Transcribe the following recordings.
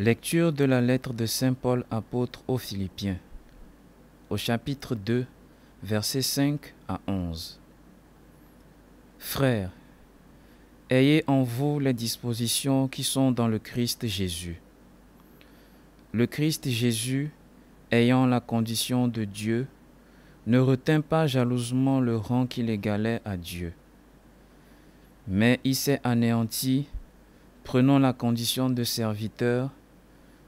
Lecture de la lettre de Saint Paul apôtre aux Philippiens au chapitre 2, versets 5 à 11. Frères, ayez en vous les dispositions qui sont dans le Christ Jésus. Le Christ Jésus, ayant la condition de Dieu, ne retint pas jalousement le rang qu'il égalait à Dieu. Mais il s'est anéanti, prenant la condition de serviteur,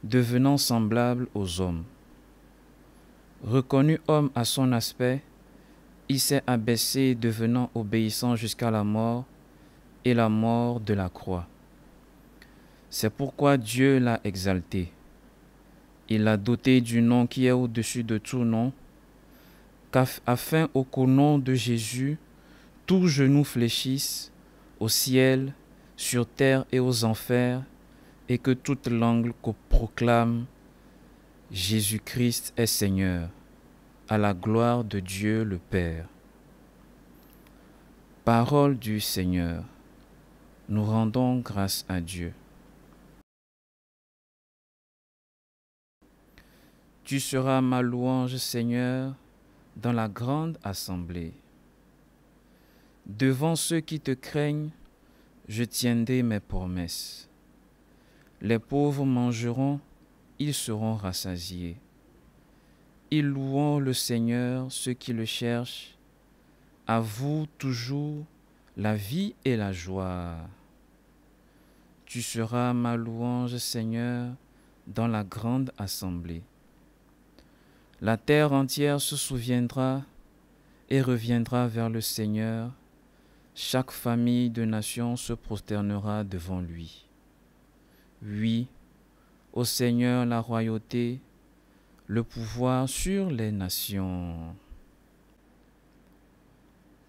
devenant semblable aux hommes. Reconnu homme à son aspect, il s'est abaissé, devenant obéissant jusqu'à la mort et la mort de la croix. C'est pourquoi Dieu l'a exalté. Il l'a doté du nom qui est au-dessus de tout nom, afin qu'au nom de Jésus, tout genou fléchisse au ciel, sur terre et aux enfers, et que toute langue proclame Jésus-Christ est Seigneur, à la gloire de Dieu le Père. Parole du Seigneur, nous rendons grâce à Dieu. Tu seras ma louange, Seigneur, dans la grande assemblée. Devant ceux qui te craignent, je tiendrai mes promesses. Les pauvres mangeront, ils seront rassasiés. Ils loueront le Seigneur, ceux qui le cherchent. À vous toujours la vie et la joie. Tu seras ma louange, Seigneur, dans la grande assemblée. La terre entière se souviendra et reviendra vers le Seigneur. Chaque famille de nations se prosternera devant lui. Oui, au Seigneur la royauté, le pouvoir sur les nations.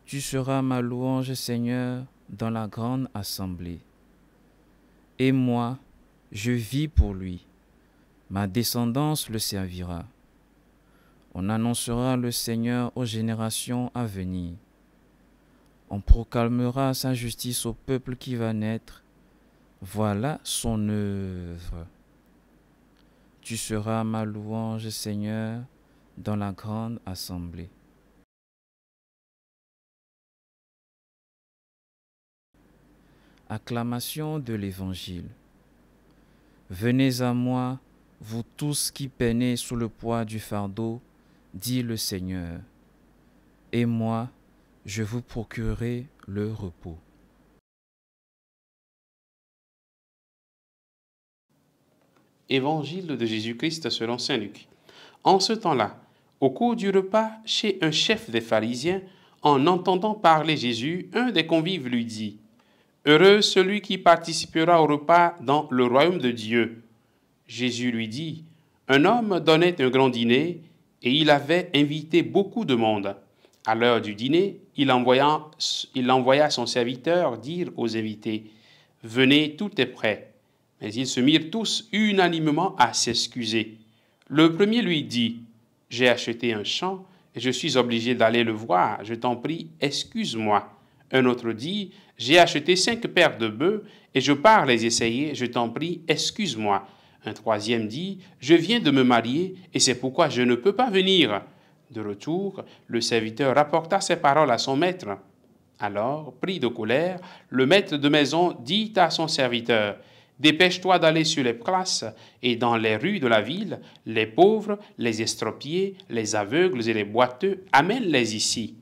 Tu seras ma louange, Seigneur, dans la grande assemblée. Et moi, je vis pour lui. Ma descendance le servira. On annoncera le Seigneur aux générations à venir. On proclamera sa justice au peuple qui va naître. Voilà son œuvre. Tu seras ma louange, Seigneur, dans la grande assemblée. Acclamation de l'Évangile. Venez à moi, vous tous qui peinez sous le poids du fardeau, dit le Seigneur, et moi, je vous procurerai le repos. Évangile de Jésus-Christ selon Saint Luc. En ce temps-là, au cours du repas, chez un chef des pharisiens, en entendant parler Jésus, un des convives lui dit Heureux celui qui participera au repas dans le royaume de Dieu. Jésus lui dit Un homme donnait un grand dîner et il avait invité beaucoup de monde. À l'heure du dîner, il envoya, son serviteur dire aux invités Venez, tout est prêt. Mais ils se mirent tous unanimement à s'excuser. Le premier lui dit, J'ai acheté un champ et je suis obligé d'aller le voir, je t'en prie, excuse-moi. Un autre dit, J'ai acheté cinq paires de bœufs et je pars les essayer, je t'en prie, excuse-moi. Un troisième dit, Je viens de me marier et c'est pourquoi je ne peux pas venir. De retour, le serviteur rapporta ces paroles à son maître. Alors, pris de colère, le maître de maison dit à son serviteur, Dépêche-toi d'aller sur les places et dans les rues de la ville, les pauvres, les estropiés, les aveugles et les boiteux, amène-les ici.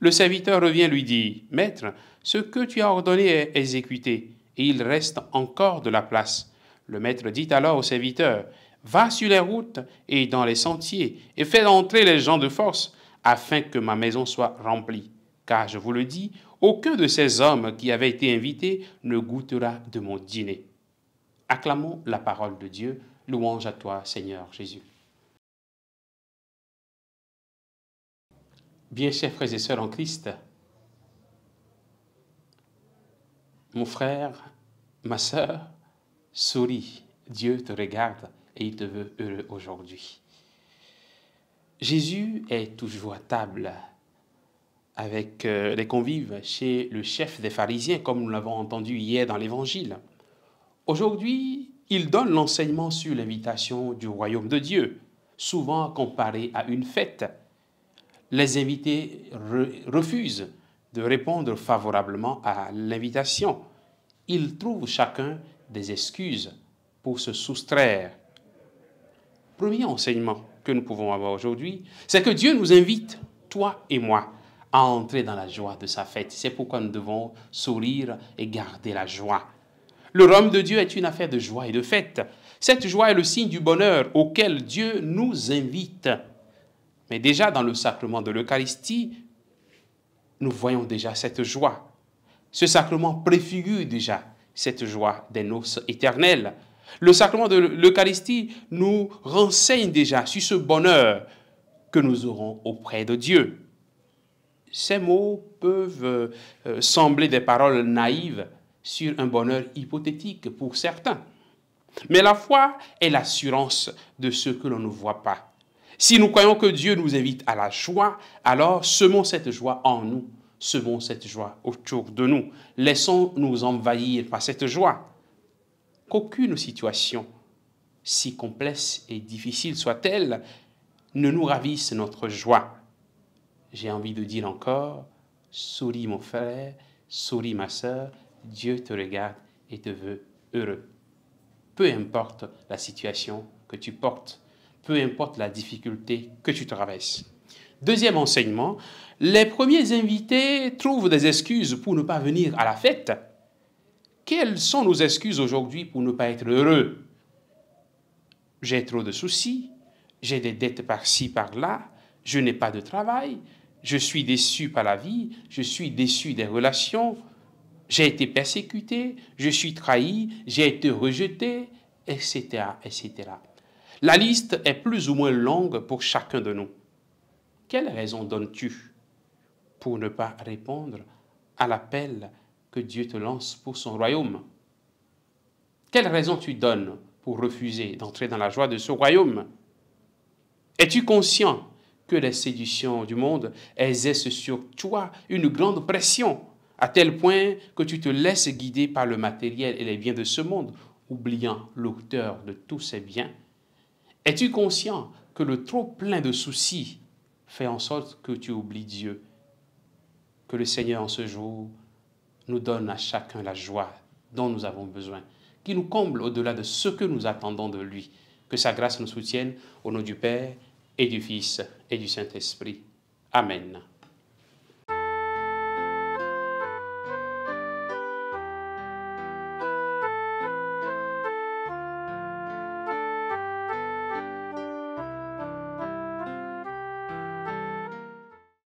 Le serviteur revient lui dit, Maître, ce que tu as ordonné est exécuté, et il reste encore de la place. Le maître dit alors au serviteur, Va sur les routes et dans les sentiers, et fais entrer les gens de force, afin que ma maison soit remplie. Car je vous le dis, aucun de ces hommes qui avaient été invités ne goûtera de mon dîner. Acclamons la parole de Dieu. Louange à toi, Seigneur Jésus. Bien chers frères et sœurs en Christ, mon frère, ma sœur, souris, Dieu te regarde et il te veut heureux aujourd'hui. Jésus est toujours à table avec euh, les convives chez le chef des pharisiens, comme nous l'avons entendu hier dans l'Évangile. Aujourd'hui, il donne l'enseignement sur l'invitation du royaume de Dieu, souvent comparé à une fête. Les invités refusent de répondre favorablement à l'invitation. Ils trouvent chacun des excuses pour se soustraire. Premier enseignement que nous pouvons avoir aujourd'hui, c'est que Dieu nous invite, toi et moi, à entrer dans la joie de sa fête. C'est pourquoi nous devons sourire et garder la joie. Le rhum de Dieu est une affaire de joie et de fête. Cette joie est le signe du bonheur auquel Dieu nous invite. Mais déjà dans le sacrement de l'Eucharistie, nous voyons déjà cette joie. Ce sacrement préfigure déjà cette joie des noces éternelles. Le sacrement de l'Eucharistie nous renseigne déjà sur ce bonheur que nous aurons auprès de Dieu. Ces mots peuvent euh, sembler des paroles naïves, sur un bonheur hypothétique pour certains. Mais la foi est l'assurance de ce que l'on ne voit pas. Si nous croyons que Dieu nous invite à la joie, alors semons cette joie en nous, semons cette joie autour de nous, laissons-nous envahir par cette joie. Qu'aucune situation, si complexe et difficile soit-elle, ne nous ravisse notre joie. J'ai envie de dire encore, souris mon frère, souris ma sœur, Dieu te regarde et te veut heureux. Peu importe la situation que tu portes, peu importe la difficulté que tu traverses. Deuxième enseignement, les premiers invités trouvent des excuses pour ne pas venir à la fête. Quelles sont nos excuses aujourd'hui pour ne pas être heureux J'ai trop de soucis, j'ai des dettes par-ci, par-là, je n'ai pas de travail, je suis déçu par la vie, je suis déçu des relations, j'ai été persécuté, je suis trahi, j'ai été rejeté, etc., etc. La liste est plus ou moins longue pour chacun de nous. Quelle raison donnes-tu pour ne pas répondre à l'appel que Dieu te lance pour son royaume Quelle raison tu donnes pour refuser d'entrer dans la joie de ce royaume Es-tu conscient que les séductions du monde exercent sur toi une grande pression à tel point que tu te laisses guider par le matériel et les biens de ce monde, oubliant l'auteur de tous ces biens Es-tu conscient que le trop plein de soucis fait en sorte que tu oublies Dieu Que le Seigneur en ce jour nous donne à chacun la joie dont nous avons besoin, qui nous comble au-delà de ce que nous attendons de lui. Que sa grâce nous soutienne au nom du Père et du Fils et du Saint-Esprit. Amen.